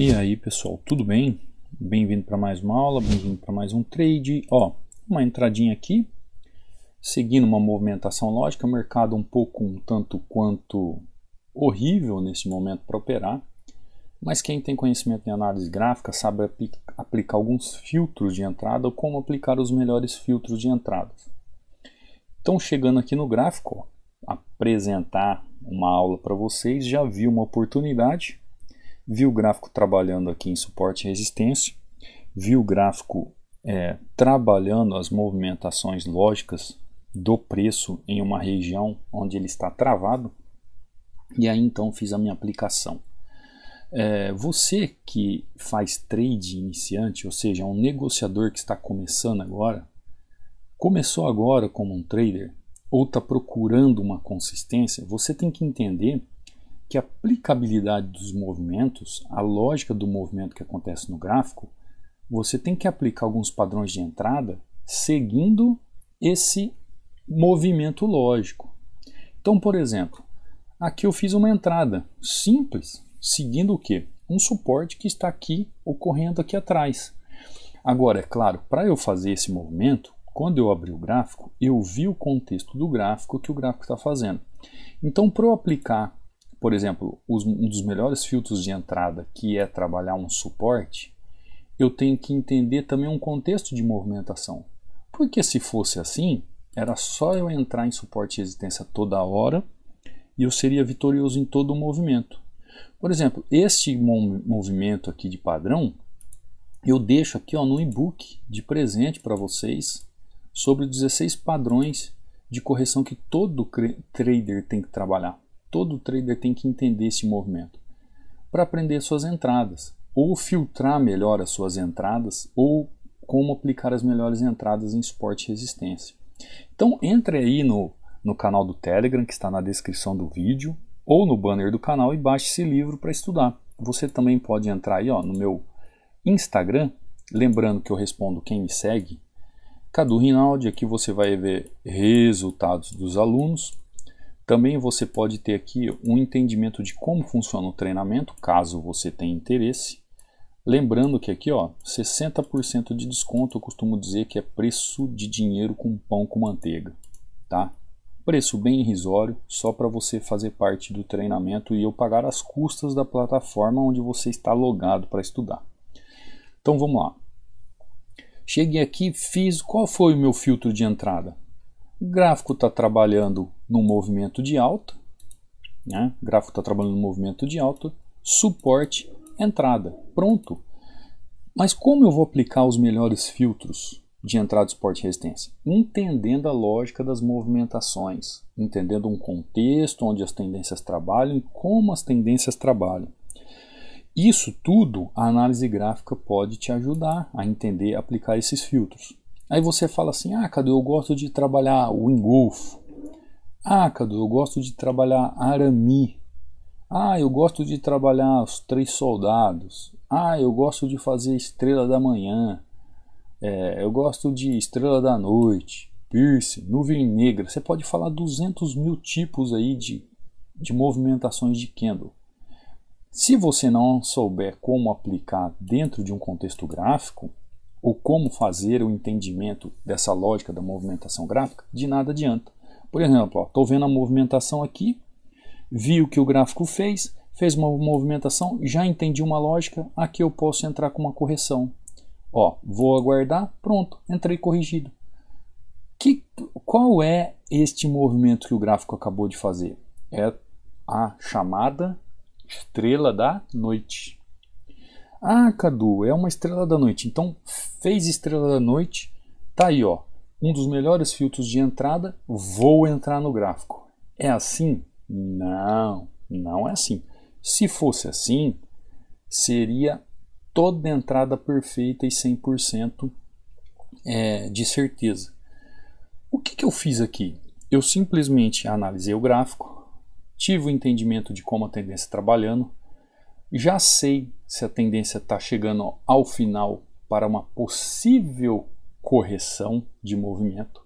E aí pessoal, tudo bem? Bem-vindo para mais uma aula, bem-vindo para mais um trade. Ó, uma entradinha aqui, seguindo uma movimentação lógica, mercado um pouco, um tanto quanto horrível nesse momento para operar. Mas quem tem conhecimento em análise gráfica sabe aplicar alguns filtros de entrada ou como aplicar os melhores filtros de entrada. Então, chegando aqui no gráfico, ó, apresentar uma aula para vocês, já vi uma oportunidade viu o gráfico trabalhando aqui em suporte e resistência, viu o gráfico é, trabalhando as movimentações lógicas do preço em uma região onde ele está travado, e aí então fiz a minha aplicação. É, você que faz trade iniciante, ou seja, um negociador que está começando agora, começou agora como um trader ou está procurando uma consistência, você tem que entender que a aplicabilidade dos movimentos, a lógica do movimento que acontece no gráfico, você tem que aplicar alguns padrões de entrada seguindo esse movimento lógico. Então, por exemplo, aqui eu fiz uma entrada simples, seguindo o que? Um suporte que está aqui ocorrendo aqui atrás. Agora, é claro, para eu fazer esse movimento, quando eu abri o gráfico, eu vi o contexto do gráfico que o gráfico está fazendo. Então, para eu aplicar por exemplo, os, um dos melhores filtros de entrada, que é trabalhar um suporte, eu tenho que entender também um contexto de movimentação. Porque se fosse assim, era só eu entrar em suporte e resistência toda hora e eu seria vitorioso em todo o movimento. Por exemplo, este movimento aqui de padrão, eu deixo aqui ó, no e-book de presente para vocês sobre 16 padrões de correção que todo trader tem que trabalhar. Todo trader tem que entender esse movimento para aprender suas entradas, ou filtrar melhor as suas entradas, ou como aplicar as melhores entradas em suporte e resistência. Então entre aí no, no canal do Telegram que está na descrição do vídeo ou no banner do canal e baixe esse livro para estudar. Você também pode entrar aí ó, no meu Instagram, lembrando que eu respondo quem me segue, Cadu Rinaldi, aqui você vai ver resultados dos alunos também você pode ter aqui um entendimento de como funciona o treinamento, caso você tenha interesse. Lembrando que aqui, ó, 60% de desconto, eu costumo dizer que é preço de dinheiro com pão com manteiga, tá? Preço bem irrisório, só para você fazer parte do treinamento e eu pagar as custas da plataforma onde você está logado para estudar. Então vamos lá. Cheguei aqui, fiz, qual foi o meu filtro de entrada? O gráfico está trabalhando num movimento de alta, né? o gráfico está trabalhando no movimento de alta, suporte, entrada, pronto. Mas como eu vou aplicar os melhores filtros de entrada, suporte e resistência? Entendendo a lógica das movimentações, entendendo um contexto onde as tendências trabalham e como as tendências trabalham. Isso tudo a análise gráfica pode te ajudar a entender, aplicar esses filtros. Aí você fala assim: ah, cadê? Eu gosto de trabalhar o engolfo, ah, Cadu, eu gosto de trabalhar arami. Ah, eu gosto de trabalhar os três soldados. Ah, eu gosto de fazer estrela da manhã. É, eu gosto de estrela da noite, piercing, nuvem negra. Você pode falar 200 mil tipos aí de, de movimentações de candle. Se você não souber como aplicar dentro de um contexto gráfico, ou como fazer o entendimento dessa lógica da movimentação gráfica, de nada adianta. Por exemplo, estou vendo a movimentação aqui, vi o que o gráfico fez, fez uma movimentação, já entendi uma lógica, aqui eu posso entrar com uma correção. Ó, vou aguardar, pronto, entrei corrigido. Que, qual é este movimento que o gráfico acabou de fazer? É a chamada estrela da noite. Ah, Cadu, é uma estrela da noite. Então, fez estrela da noite, tá aí, ó um dos melhores filtros de entrada, vou entrar no gráfico. É assim? Não, não é assim. Se fosse assim, seria toda entrada perfeita e 100% é, de certeza. O que, que eu fiz aqui? Eu simplesmente analisei o gráfico, tive o entendimento de como a tendência está trabalhando, já sei se a tendência está chegando ao final para uma possível correção de movimento.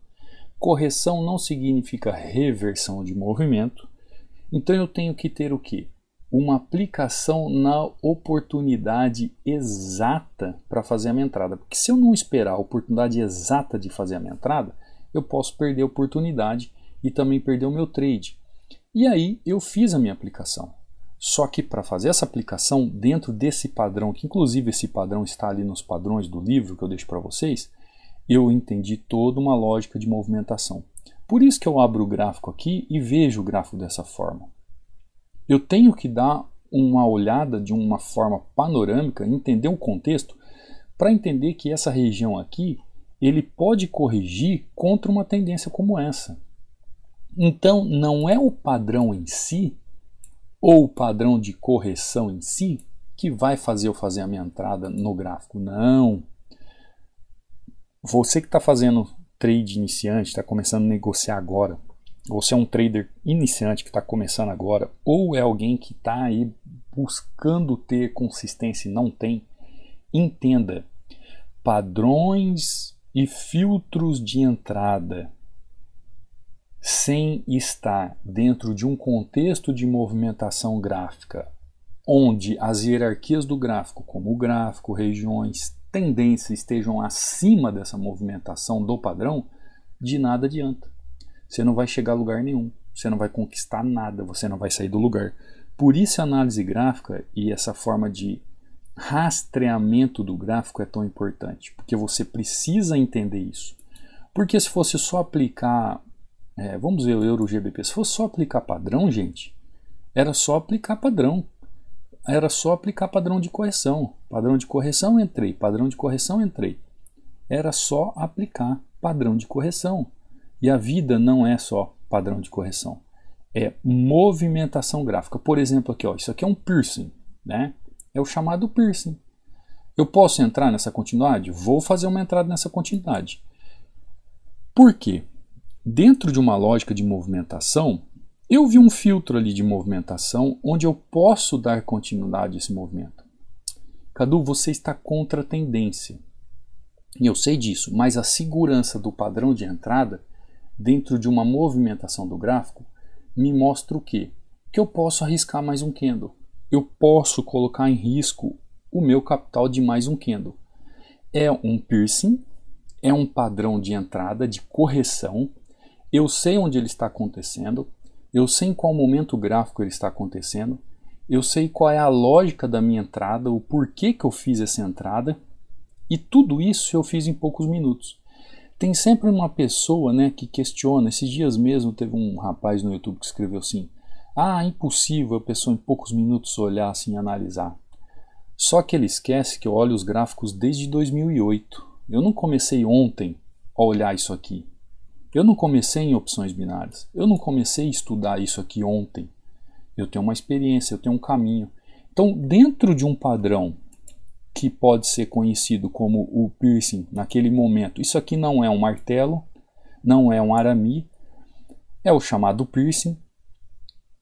Correção não significa reversão de movimento. Então eu tenho que ter o que? Uma aplicação na oportunidade exata para fazer a minha entrada. Porque se eu não esperar a oportunidade exata de fazer a minha entrada, eu posso perder a oportunidade e também perder o meu trade. E aí eu fiz a minha aplicação. Só que para fazer essa aplicação dentro desse padrão, que inclusive esse padrão está ali nos padrões do livro que eu deixo para vocês, eu entendi toda uma lógica de movimentação. Por isso que eu abro o gráfico aqui e vejo o gráfico dessa forma. Eu tenho que dar uma olhada de uma forma panorâmica, entender o contexto, para entender que essa região aqui ele pode corrigir contra uma tendência como essa. Então, não é o padrão em si, ou o padrão de correção em si, que vai fazer eu fazer a minha entrada no gráfico. Não você que está fazendo trade iniciante, está começando a negociar agora, ou é um trader iniciante que está começando agora, ou é alguém que está aí buscando ter consistência e não tem, entenda padrões e filtros de entrada sem estar dentro de um contexto de movimentação gráfica onde as hierarquias do gráfico, como o gráfico, regiões, tendência estejam acima dessa movimentação do padrão, de nada adianta. Você não vai chegar a lugar nenhum, você não vai conquistar nada, você não vai sair do lugar. Por isso a análise gráfica e essa forma de rastreamento do gráfico é tão importante, porque você precisa entender isso. Porque se fosse só aplicar, é, vamos ver o Euro GBP, se fosse só aplicar padrão, gente, era só aplicar padrão era só aplicar padrão de correção. Padrão de correção, entrei. Padrão de correção, entrei. Era só aplicar padrão de correção. E a vida não é só padrão de correção. É movimentação gráfica. Por exemplo, aqui, ó, isso aqui é um piercing. Né? É o chamado piercing. Eu posso entrar nessa continuidade? Vou fazer uma entrada nessa continuidade. Por quê? Dentro de uma lógica de movimentação, eu vi um filtro ali de movimentação onde eu posso dar continuidade a esse movimento. Cadu, você está contra a tendência. E eu sei disso, mas a segurança do padrão de entrada dentro de uma movimentação do gráfico me mostra o quê? Que eu posso arriscar mais um candle. Eu posso colocar em risco o meu capital de mais um candle. É um piercing, é um padrão de entrada, de correção. Eu sei onde ele está acontecendo, eu sei em qual momento gráfico ele está acontecendo, eu sei qual é a lógica da minha entrada, o porquê que eu fiz essa entrada, e tudo isso eu fiz em poucos minutos. Tem sempre uma pessoa né, que questiona, esses dias mesmo teve um rapaz no YouTube que escreveu assim, ah, impossível a pessoa em poucos minutos olhar assim e analisar. Só que ele esquece que eu olho os gráficos desde 2008. Eu não comecei ontem a olhar isso aqui. Eu não comecei em opções binárias. Eu não comecei a estudar isso aqui ontem. Eu tenho uma experiência, eu tenho um caminho. Então, dentro de um padrão que pode ser conhecido como o piercing naquele momento, isso aqui não é um martelo, não é um arame, é o chamado piercing.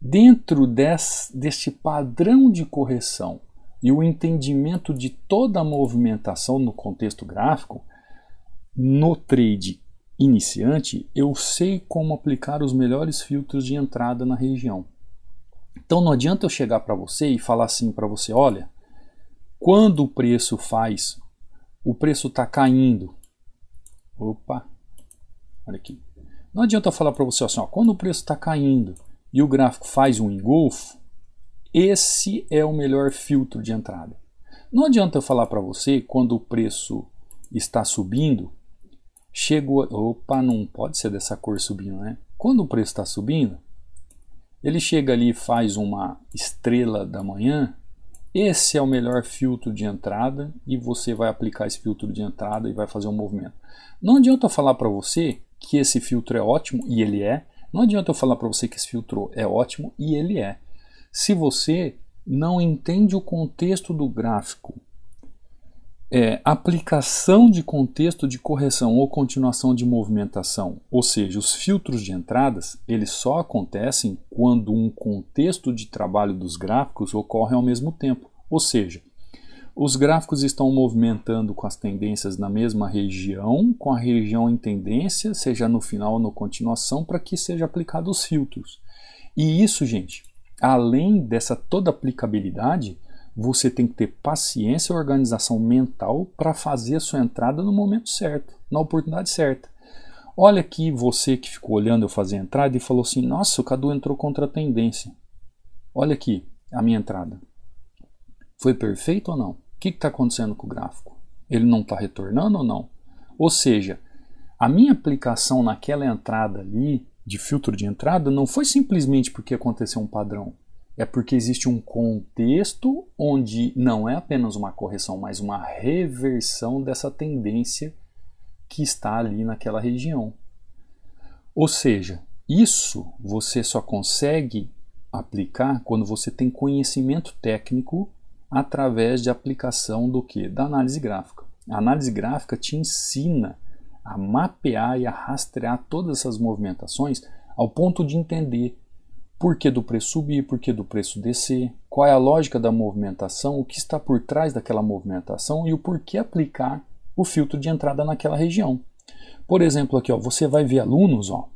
Dentro deste padrão de correção e o entendimento de toda a movimentação no contexto gráfico, no trade iniciante, eu sei como aplicar os melhores filtros de entrada na região. Então não adianta eu chegar para você e falar assim para você, olha, quando o preço faz, o preço está caindo. Opa, olha aqui. Não adianta eu falar para você assim, ó, quando o preço está caindo e o gráfico faz um engolfo, esse é o melhor filtro de entrada. Não adianta eu falar para você quando o preço está subindo Chegou. Opa, não pode ser dessa cor subindo, né? Quando o preço está subindo, ele chega ali e faz uma estrela da manhã. Esse é o melhor filtro de entrada e você vai aplicar esse filtro de entrada e vai fazer um movimento. Não adianta eu falar para você que esse filtro é ótimo e ele é. Não adianta eu falar para você que esse filtro é ótimo e ele é. Se você não entende o contexto do gráfico é aplicação de contexto de correção ou continuação de movimentação, ou seja, os filtros de entradas, eles só acontecem quando um contexto de trabalho dos gráficos ocorre ao mesmo tempo, ou seja, os gráficos estão movimentando com as tendências na mesma região, com a região em tendência, seja no final ou na continuação, para que seja aplicado os filtros. E isso, gente, além dessa toda aplicabilidade, você tem que ter paciência e organização mental para fazer a sua entrada no momento certo, na oportunidade certa. Olha aqui você que ficou olhando eu fazer a entrada e falou assim: Nossa, o Cadu entrou contra a tendência. Olha aqui a minha entrada. Foi perfeito ou não? O que está acontecendo com o gráfico? Ele não está retornando ou não? Ou seja, a minha aplicação naquela entrada ali de filtro de entrada não foi simplesmente porque aconteceu um padrão é porque existe um contexto onde não é apenas uma correção, mas uma reversão dessa tendência que está ali naquela região. Ou seja, isso você só consegue aplicar quando você tem conhecimento técnico através de aplicação do que? Da análise gráfica. A análise gráfica te ensina a mapear e a rastrear todas essas movimentações ao ponto de entender por que do preço subir, por que do preço descer, qual é a lógica da movimentação, o que está por trás daquela movimentação e o porquê aplicar o filtro de entrada naquela região. Por exemplo, aqui ó, você vai ver alunos, ó,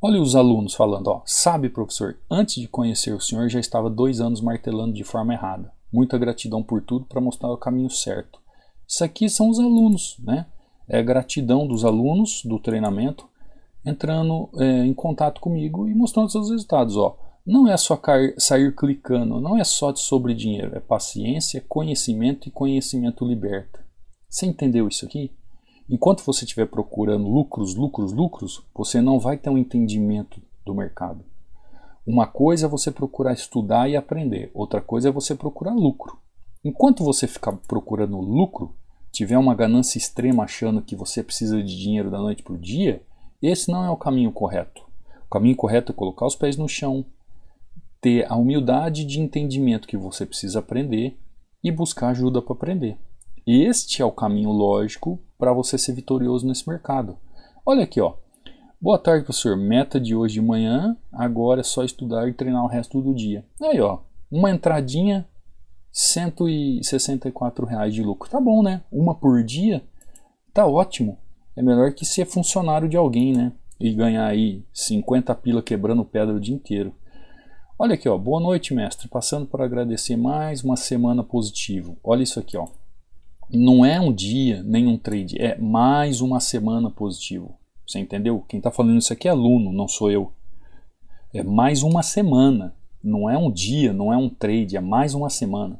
olha os alunos falando, ó, sabe professor, antes de conhecer o senhor já estava dois anos martelando de forma errada. Muita gratidão por tudo para mostrar o caminho certo. Isso aqui são os alunos, né? É gratidão dos alunos do treinamento entrando é, em contato comigo e mostrando seus resultados. Ó, não é só sair clicando, não é só sobre dinheiro, é paciência, conhecimento e conhecimento liberta. Você entendeu isso aqui? Enquanto você estiver procurando lucros, lucros, lucros, você não vai ter um entendimento do mercado. Uma coisa é você procurar estudar e aprender, outra coisa é você procurar lucro. Enquanto você ficar procurando lucro, tiver uma ganância extrema achando que você precisa de dinheiro da noite para o dia, esse não é o caminho correto. O caminho correto é colocar os pés no chão, ter a humildade de entendimento que você precisa aprender e buscar ajuda para aprender. Este é o caminho lógico para você ser vitorioso nesse mercado. Olha aqui, ó. Boa tarde, professor. Meta de hoje de manhã, agora é só estudar e treinar o resto do dia. Aí, ó, uma entradinha, 164 reais de lucro. Tá bom, né? Uma por dia, tá ótimo é melhor que ser funcionário de alguém, né? E ganhar aí 50 pila quebrando pedra o dia inteiro. Olha aqui, ó. Boa noite, mestre. Passando para agradecer mais uma semana positivo. Olha isso aqui, ó. Não é um dia, nem um trade, é mais uma semana positivo. Você entendeu? Quem está falando isso aqui é aluno, não sou eu. É mais uma semana. Não é um dia, não é um trade, é mais uma semana.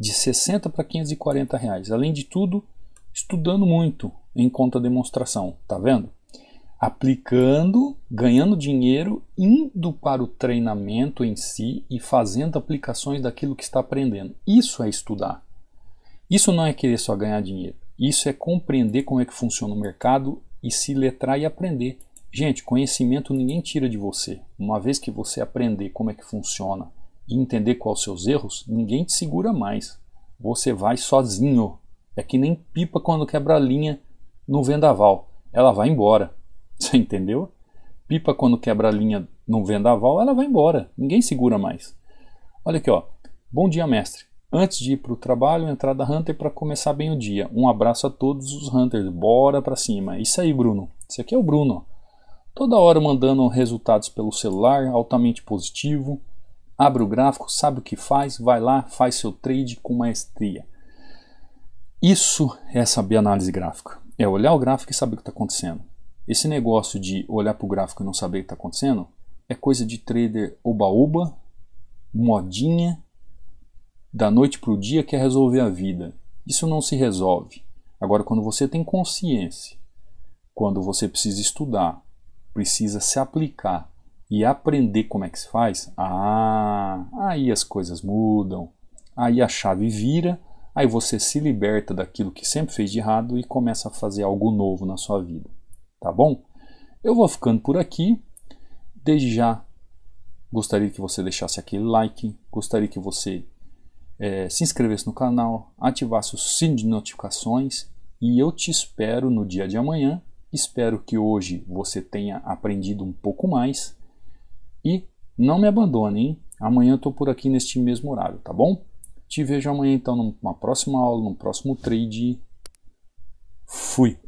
De 60 para 540 reais. Além de tudo, estudando muito, em conta demonstração, tá vendo? Aplicando, ganhando dinheiro, indo para o treinamento em si e fazendo aplicações daquilo que está aprendendo. Isso é estudar. Isso não é querer só ganhar dinheiro. Isso é compreender como é que funciona o mercado e se letrar e aprender. Gente, conhecimento ninguém tira de você. Uma vez que você aprender como é que funciona e entender quais os seus erros, ninguém te segura mais. Você vai sozinho. É que nem pipa quando quebra a linha no vendaval. Ela vai embora. Você entendeu? Pipa, quando quebra a linha no vendaval, ela vai embora. Ninguém segura mais. Olha aqui, ó. Bom dia, mestre. Antes de ir para o trabalho, entrada Hunter para começar bem o dia. Um abraço a todos os Hunters. Bora para cima. Isso aí, Bruno. Esse aqui é o Bruno. Toda hora mandando resultados pelo celular, altamente positivo. Abre o gráfico, sabe o que faz, vai lá, faz seu trade com maestria. Isso é saber análise gráfica é olhar o gráfico e saber o que está acontecendo. Esse negócio de olhar para o gráfico e não saber o que está acontecendo é coisa de trader oba-oba, modinha, da noite para o dia quer resolver a vida. Isso não se resolve. Agora, quando você tem consciência, quando você precisa estudar, precisa se aplicar e aprender como é que se faz, ah, aí as coisas mudam, aí a chave vira Aí você se liberta daquilo que sempre fez de errado e começa a fazer algo novo na sua vida. Tá bom? Eu vou ficando por aqui. Desde já, gostaria que você deixasse aquele like, gostaria que você é, se inscrevesse no canal, ativasse o sino de notificações e eu te espero no dia de amanhã. Espero que hoje você tenha aprendido um pouco mais e não me abandone, hein? Amanhã eu estou por aqui neste mesmo horário, tá bom? Te vejo amanhã então numa próxima aula, num próximo trade. Fui!